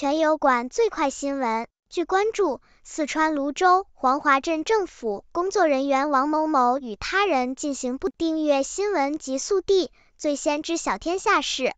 全有馆最快新闻，据关注，四川泸州黄华镇政府工作人员王某某与他人进行不订阅新闻及速递，最先知晓天下事。